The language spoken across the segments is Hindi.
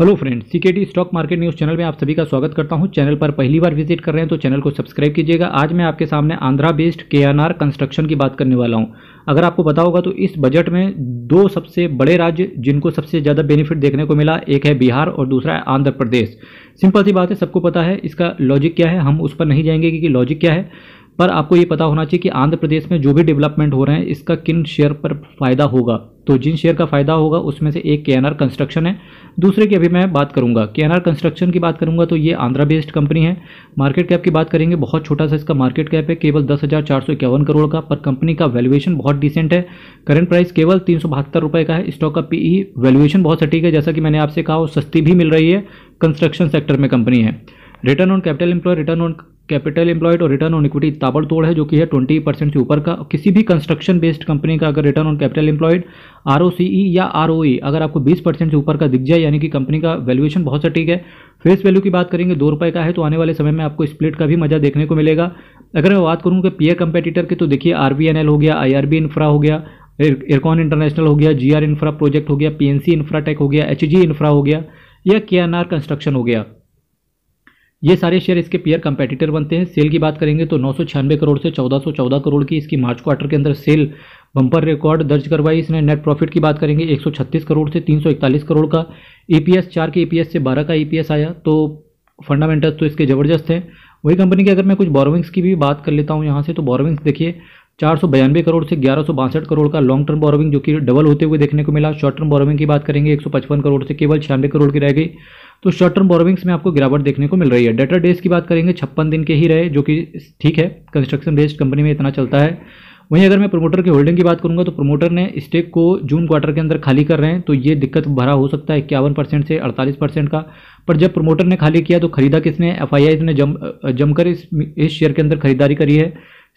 hello friends CKT stock market news channel में आप सभी का स्वागत करता हूं चैनल पर पहली बार विजिट कर रहे हैं तो चैनल को सब्सक्राइब कीजिएगा आज मैं आपके सामने आंध्रा बेस्ड के कंस्ट्रक्शन की बात करने वाला हूं अगर आपको पता होगा तो इस बजट में दो सबसे बड़े राज्य जिनको सबसे ज़्यादा बेनिफिट देखने को मिला एक है बिहार और दूसरा है आंध्र प्रदेश सिंपल सी बात है सबको पता है इसका लॉजिक क्या है हम उस पर नहीं जाएंगे कि लॉजिक क्या है पर आपको ये पता होना चाहिए कि आंध्र प्रदेश में जो भी डेवलपमेंट हो रहे हैं इसका किन शेयर पर फायदा होगा तो जिन शेयर का फ़ायदा होगा उसमें से एक के कंस्ट्रक्शन है दूसरे की अभी मैं बात करूंगा के कंस्ट्रक्शन की बात करूंगा तो ये आंध्रा बेस्ड कंपनी है मार्केट कैप की बात करेंगे बहुत छोटा सा इसका मार्केट कैप है केवल दस करोड़ का पर कंपनी का वैल्यूएशन बहुत डिसेंट है करंट प्राइस केवल तीन रुपये का है स्टॉक का ई वैल्यूएशन e बहुत सटीक है जैसा कि मैंने आपसे कहा सस्ती भी मिल रही है कंस्ट्रक्शन सेक्टर में कंपनी है return on capital employ return on capital employed और रिटर्न ऑन इक्विटी ताबड़तोड़ है जो कि है ट्वेंटी परसेंट से ऊपर का किसी भी कंस्ट्रक्शन बेस्ड कंपनी का अगर return on capital employed R या आर e, अगर आपको बीस परसेंट से ऊपर का दिख जाए यानी कि कंपनी का वैल्यूएशन बहुत सा ठीक है फेस वैल्यू की बात करेंगे दो रुपये का है तो आने वाले समय में आपको स्प्लिट का भी मजा देखने को मिलेगा अगर मैं बात करूँ कि ए कंपेटिटर की तो देखिए आर हो गया आई इन्फ्रा हो गया एयरकॉन इंटरनेशनल हो गया जी इंफ्रा प्रोजेक्ट हो गया पी एन इंफ्राटेक हो गया एच इंफ्रा हो गया या के कंस्ट्रक्शन हो गया ये सारे शेयर इसके पेयर कंपेटिटर बनते हैं सेल की बात करेंगे तो नौ करोड़ से चौदह करोड़ की इसकी मार्च क्वार्टर के अंदर सेल बम्पर रिकॉर्ड दर्ज करवाई इसने नेट प्रॉफिट की बात करेंगे 136 करोड़ से 341 करोड़ का ईपीएस e चार के ईपीएस e से 12 का ईपीएस e आया तो फंडामेंटल्स तो इसके ज़बरदस्त हैं वही कंपनी की अगर मैं कुछ बोरोविंग्स की भी बात कर लेता हूँ यहाँ से तो बोरोविंग्स देखिए चार सौ बयानवे करोड़ से ग्यारह करोड़ का लॉन्ग टर्म बोरोविंग जो कि डबल होते हुए देखने को मिला शॉर्ट टर्म बोरोविंग की बात करेंगे एक करोड़ से केवल छियानवे करोड़ की रह गई तो शॉर्ट टर्म बोरोविंग्स में आपको गिरावट देखने को मिल रही है डेटर डेज की बात करेंगे छप्पन दिन के ही रहे जो कि ठीक है कंस्ट्रक्शन बेस्ड कंपनी में इतना चलता है वहीं अगर मैं प्रोमोटर की होल्डिंग की बात करूंगा तो प्रोमोटर ने स्टेक को जून क्वार्टर के अंदर खाली कर रहे हैं तो ये दिक्कत भरा हो सकता है इक्यावन परसेंट से अड़तालीस परसेंट का पर जब प्रोमोटर ने खाली किया तो खरीदा किसने एफ आई आई ने जम जमकर इस इस शेयर के अंदर खरीदारी करी है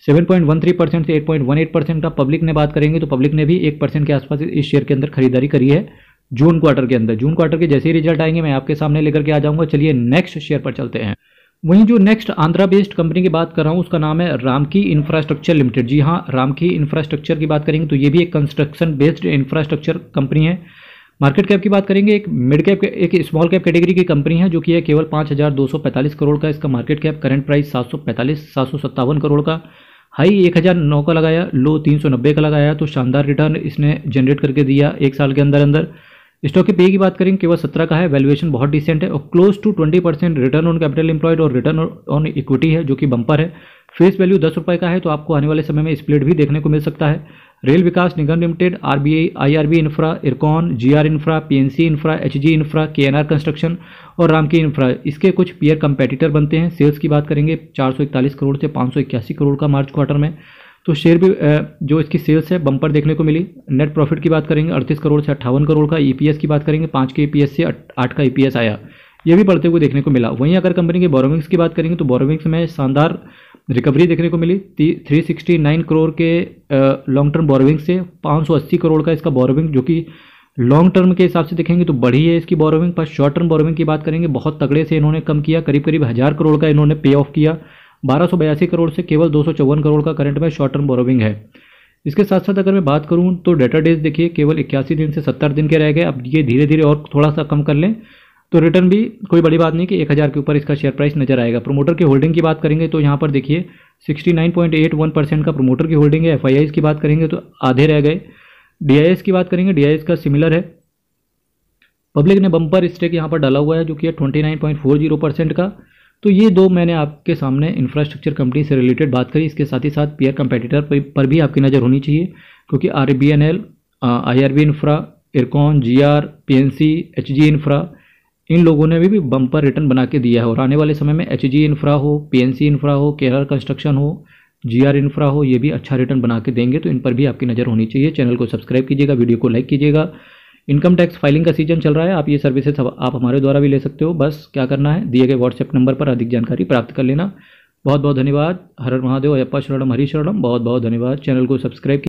7.13 परसेंट से 8.18 परसेंट का पब्लिक ने बात करेंगे तो पब्लिक ने भी एक परसेंट के आसपास इस शेयर के अंदर खरीदारी करी है जून क्वार्टर के अंदर जून क्वार्टर के जैसे ही रिजल्ट आएंगे मैं आपके सामने लेकर के आ जाऊंगा चलिए नेक्स्ट शेयर पर चलते हैं वहीं जो नेक्स्ट आंध्रा बेस्ड कंपनी की बात कर रहा हूँ उसका नाम है रामकी इंफ्रास्ट्रक्चर लिमिटेड जी हाँ रामकी इंफ्रास्ट्रक्चर की बात करेंगे तो ये भी एक कंस्ट्रक्शन बेस्ड इंफ्रास्ट्रक्चर कंपनी है मार्केट कैप की बात करेंगे एक मिड कैप एक स्मॉल कैप कैटेगरी की कंपनी है जो कि है केवल पाँच करोड़ का इसका मार्केट कैप करंट प्राइस सात सौ करोड़ का हाई एक का लगाया लो तीन का लगाया तो शानदार रिटर्न इसने जनरेट करके दिया एक साल के अंदर अंदर स्टॉक के पे की बात करेंगे केवल सत्रह का है वैल्यूएशन बहुत डिसेंट है और close to twenty percent return on capital employed और रिटर्न ऑन इक्विटी है जो कि बंपर है फेस वैल्यू दस रुपये का है तो आपको आने वाले समय में स्प्लिट भी देखने को मिल सकता है Rail Vikas Nigam Limited R IRB Infra Ircon GR Infra PNC Infra HG Infra KNR Construction और रामकी इंफ्रा इसके कुछ पीयर कंपेटिटर बनते हैं सेल्स की बात करेंगे चार करोड़ से पाँच करोड़ का मार्च क्वार्टर में तो शेयर भी जो इसकी सेल्स है बम्पर देखने को मिली नेट प्रॉफिट की बात करेंगे अड़तीस करोड़ से अट्ठावन करोड़ का ईपीएस e की बात करेंगे पाँच के ईपीएस e से आठ का ईपीएस e आया ये भी बढ़ते हुए देखने को मिला वहीं अगर कंपनी के बोरोविंग्स की बात करेंगे तो बोरोविंग्स में शानदार रिकवरी देखने को मिली थ्री सिक्सटी नाइन करोड़ के लॉन्ग टर्म बोरोविंग से पाँच सौ अस्सी करोड़ का इसका बोरोविंग जो कि लॉन्ग टर्म के हिसाब से देखेंगे तो बढ़ी है इसकी बोरोविंग पर शॉर्ट टर्म बोरोविंग की बात करेंगे बहुत तगड़े से इन्होंने कम किया करीब करीब हज़ार करोड़ का इन्होंने पे ऑफ किया बारह करोड़ से केवल दो करोड़ का करंट में शॉर्ट टर्म बोरोविंग है इसके साथ साथ अगर मैं बात करूं तो डेटा डेज देखिए केवल इक्यासी दिन से सत्तर दिन के रह गए अब ये धीरे धीरे और थोड़ा सा कम कर लें तो रिटर्न भी कोई बड़ी बात नहीं कि एक हज़ार के ऊपर इसका शेयर प्राइस नजर आएगा प्रोमोटर की होल्डिंग की बात करेंगे तो यहाँ पर देखिए 69.81 परसेंट का प्रोमोटर की होल्डिंग है एफ की बात करेंगे तो आधे रह गए डी की बात करेंगे डी का सिमिलर है पब्लिक ने बम्पर स्टेक यहाँ पर डाला हुआ है जो कि है ट्वेंटी परसेंट का तो ये दो मैंने आपके सामने इंफ्रास्ट्रक्चर कंपनी से रिलेटेड बात करी इसके साथ ही साथ पीयर कंपेटिटर पर भी आपकी नज़र होनी चाहिए क्योंकि R B N L I R B Infra Ircon G R P N C H G Infra इन लोगों ने भी, भी बम्पर रिटर्न बना के दिया है और आने वाले समय में एच जी इन्फ्रा हो पी एन सी इन्फ्रा हो केरल कंस्ट्रक्शन हो जी आर इन्फ्रा हो ये भी अच्छा रिटर्न बना के देंगे तो इन पर भी आपकी नज़र होनी चाहिए चैनल को सब्सक्राइब कीजिएगा वीडियो को लाइक कीजिएगा इनकम टैक्स फाइलिंग का सीजन चल रहा है आप ये सर्विसेज आप हमारे द्वारा भी ले सकते हो बस क्या करना है दिए गए व्हाट्सएप नंबर पर अधिक जानकारी प्राप्त कर लेना बहुत बहुत धन्यवाद हर महादेव अयप्पा शरणम हरी शरणम बहुत बहुत धन्यवाद चैनल को सब्सक्राइब